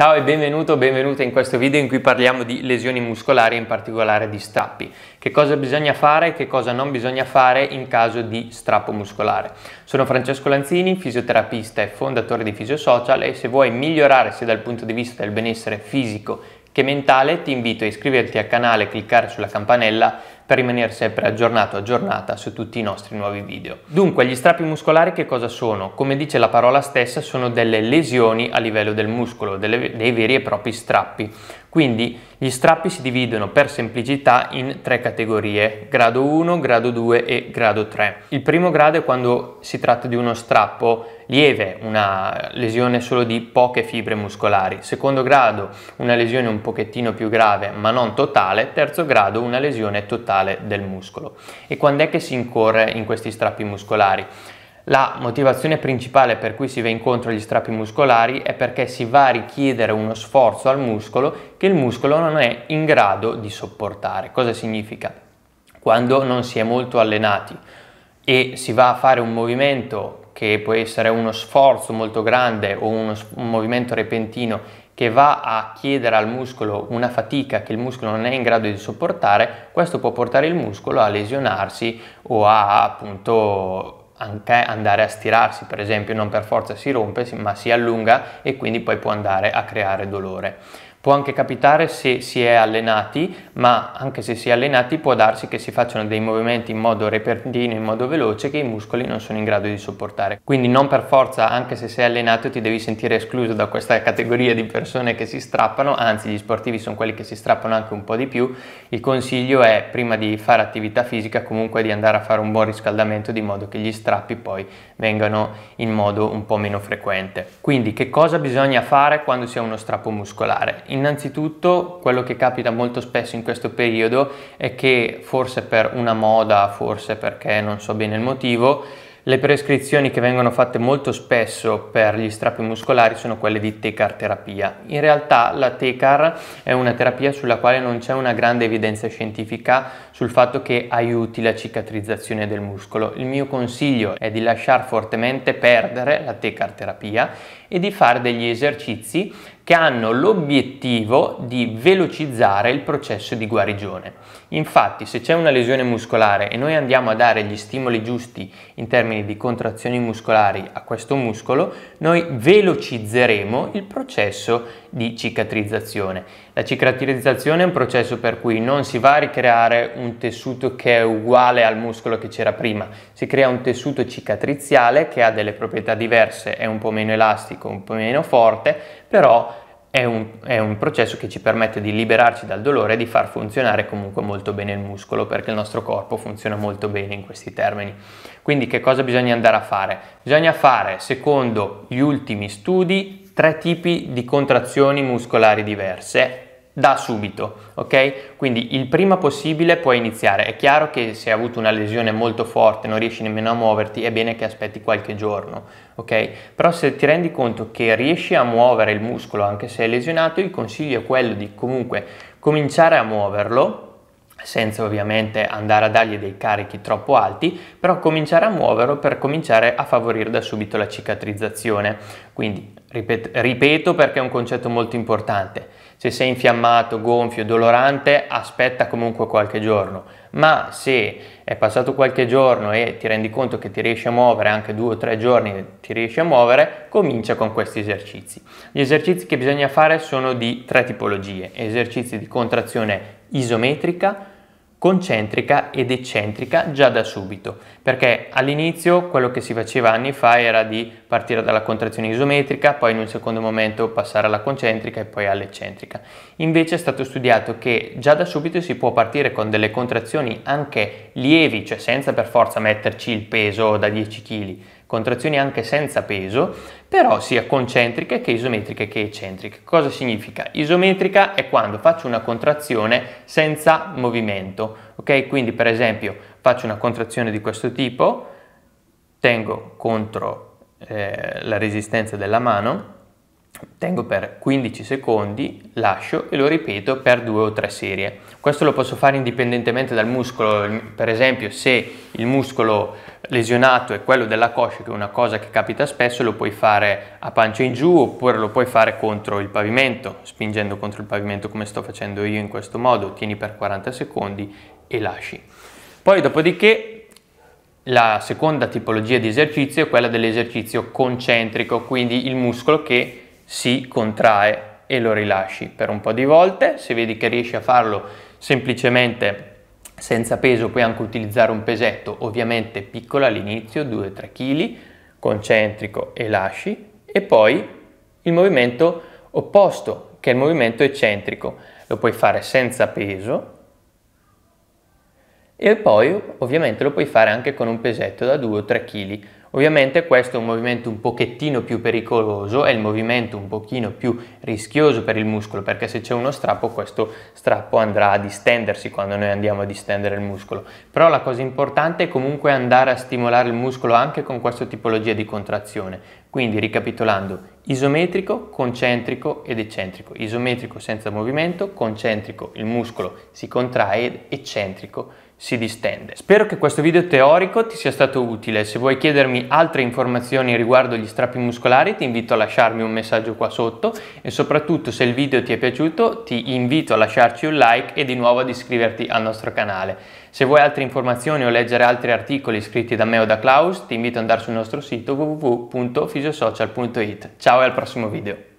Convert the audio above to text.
Ciao e benvenuto o benvenuta in questo video in cui parliamo di lesioni muscolari, in particolare di strappi. Che cosa bisogna fare e che cosa non bisogna fare in caso di strappo muscolare. Sono Francesco Lanzini, fisioterapista e fondatore di Fisiosocial e se vuoi migliorare sia dal punto di vista del benessere fisico che mentale ti invito a iscriverti al canale e cliccare sulla campanella per rimanere sempre aggiornato aggiornata su tutti i nostri nuovi video. Dunque gli strappi muscolari che cosa sono? Come dice la parola stessa sono delle lesioni a livello del muscolo, delle, dei veri e propri strappi. Quindi gli strappi si dividono per semplicità in tre categorie, grado 1, grado 2 e grado 3. Il primo grado è quando si tratta di uno strappo lieve, una lesione solo di poche fibre muscolari. Secondo grado una lesione un pochettino più grave ma non totale. Terzo grado una lesione totale totale del muscolo. E quando è che si incorre in questi strappi muscolari? La motivazione principale per cui si va incontro agli strappi muscolari è perché si va a richiedere uno sforzo al muscolo che il muscolo non è in grado di sopportare. Cosa significa? Quando non si è molto allenati e si va a fare un movimento che può essere uno sforzo molto grande o uno, un movimento repentino che va a chiedere al muscolo una fatica che il muscolo non è in grado di sopportare, questo può portare il muscolo a lesionarsi o a appunto anche andare a stirarsi, per esempio non per forza si rompe ma si allunga e quindi poi può andare a creare dolore. Può anche capitare se si è allenati, ma anche se si è allenati può darsi che si facciano dei movimenti in modo repentino, in modo veloce, che i muscoli non sono in grado di sopportare. Quindi non per forza, anche se sei allenato, ti devi sentire escluso da questa categoria di persone che si strappano, anzi gli sportivi sono quelli che si strappano anche un po' di più. Il consiglio è, prima di fare attività fisica, comunque di andare a fare un buon riscaldamento di modo che gli strappi poi vengano in modo un po' meno frequente. Quindi che cosa bisogna fare quando si ha uno strappo muscolare? innanzitutto quello che capita molto spesso in questo periodo è che forse per una moda, forse perché non so bene il motivo, le prescrizioni che vengono fatte molto spesso per gli strappi muscolari sono quelle di tecar terapia. In realtà la tecar è una terapia sulla quale non c'è una grande evidenza scientifica sul fatto che aiuti la cicatrizzazione del muscolo. Il mio consiglio è di lasciar fortemente perdere la tecar terapia e di fare degli esercizi che hanno l'obiettivo di velocizzare il processo di guarigione. Infatti, se c'è una lesione muscolare e noi andiamo a dare gli stimoli giusti in termini di contrazioni muscolari a questo muscolo, noi velocizzeremo il processo di cicatrizzazione. La cicatrizzazione è un processo per cui non si va a ricreare un tessuto che è uguale al muscolo che c'era prima, si crea un tessuto cicatriziale che ha delle proprietà diverse, è un po' meno elastico drastico, un po' meno forte, però è un, è un, processo che ci permette di liberarci dal dolore e di far funzionare comunque molto bene il muscolo perché il nostro corpo funziona molto bene in questi termini. Quindi che cosa bisogna andare a fare? Bisogna fare, secondo gli ultimi studi, tre tipi di contrazioni muscolari diverse da subito, ok? Quindi il prima possibile puoi iniziare. È chiaro che se hai avuto una lesione molto forte, non riesci nemmeno a muoverti, è bene che aspetti qualche giorno, ok? Però se ti rendi conto che riesci a muovere il muscolo anche se è lesionato, il consiglio è quello di comunque cominciare a muoverlo senza ovviamente andare a dargli dei carichi troppo alti, però cominciare a muoverlo per cominciare a favorire da subito la cicatrizzazione. Quindi ripeto perché è un concetto molto importante se sei infiammato, gonfio, dolorante, aspetta comunque qualche giorno, ma se è passato qualche giorno e ti rendi conto che ti riesci a muovere, anche due o tre giorni ti riesci a muovere, comincia con questi esercizi. Gli esercizi che bisogna fare sono di tre tipologie, esercizi di contrazione isometrica, concentrica ed eccentrica già da subito, perché all'inizio quello che si faceva anni fa era di partire dalla contrazione isometrica, poi in un secondo momento passare alla concentrica e poi all'eccentrica. Invece è stato studiato che già da subito si può partire con delle contrazioni anche lievi, cioè senza per forza metterci il peso da 10 kg, contrazioni anche senza peso, però sia concentriche che isometriche che eccentriche. Cosa significa? Isometrica è quando faccio una contrazione senza movimento, ok? Quindi per esempio faccio una contrazione di questo tipo, tengo contro eh, la resistenza della mano, tengo per 15 secondi, lascio e lo ripeto per due o tre serie. Questo lo posso fare indipendentemente dal muscolo, per esempio se il muscolo lesionato è quello della coscia, che è una cosa che capita spesso, lo puoi fare a pancia in giù oppure lo puoi fare contro il pavimento, spingendo contro il pavimento come sto facendo io in questo modo, tieni per 40 secondi e lasci. Poi dopodiché la seconda tipologia di esercizio è quella dell'esercizio concentrico, quindi il muscolo che si contrae e lo rilasci per un po' di volte, se vedi che riesci a farlo semplicemente senza peso puoi anche utilizzare un pesetto ovviamente piccolo all'inizio 2-3 kg concentrico e lasci e poi il movimento opposto che è il movimento eccentrico lo puoi fare senza peso e poi ovviamente lo puoi fare anche con un pesetto da 2 3 kg Ovviamente questo è un movimento un pochettino più pericoloso, è il movimento un pochino più rischioso per il muscolo perché se c'è uno strappo questo strappo andrà a distendersi quando noi andiamo a distendere il muscolo. Però la cosa importante è comunque andare a stimolare il muscolo anche con questa tipologia di contrazione. Quindi ricapitolando, isometrico, concentrico ed eccentrico. Isometrico senza movimento, concentrico il muscolo si contrae ed eccentrico si distende. Spero che questo video teorico ti sia stato utile. Se vuoi chiedermi altre informazioni riguardo gli strappi muscolari ti invito a lasciarmi un messaggio qua sotto e soprattutto se il video ti è piaciuto ti invito a lasciarci un like e di nuovo ad iscriverti al nostro canale. Se vuoi altre informazioni o leggere altri articoli scritti da me o da Klaus, ti invito ad andare sul nostro sito www.fisiosocial.it. Ciao e al prossimo video!